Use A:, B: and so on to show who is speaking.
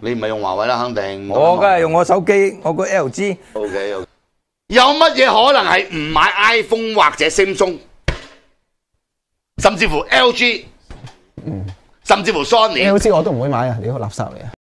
A: 你唔系用华为啦，肯定我梗
B: 系用我手机，我个 LG。O K 又
A: 有乜嘢可能系唔买 iPhone 或者 Samsung，甚至乎 LG，嗯，甚至乎 Sony。
C: LG 我都唔会买啊，你个垃圾嚟啊！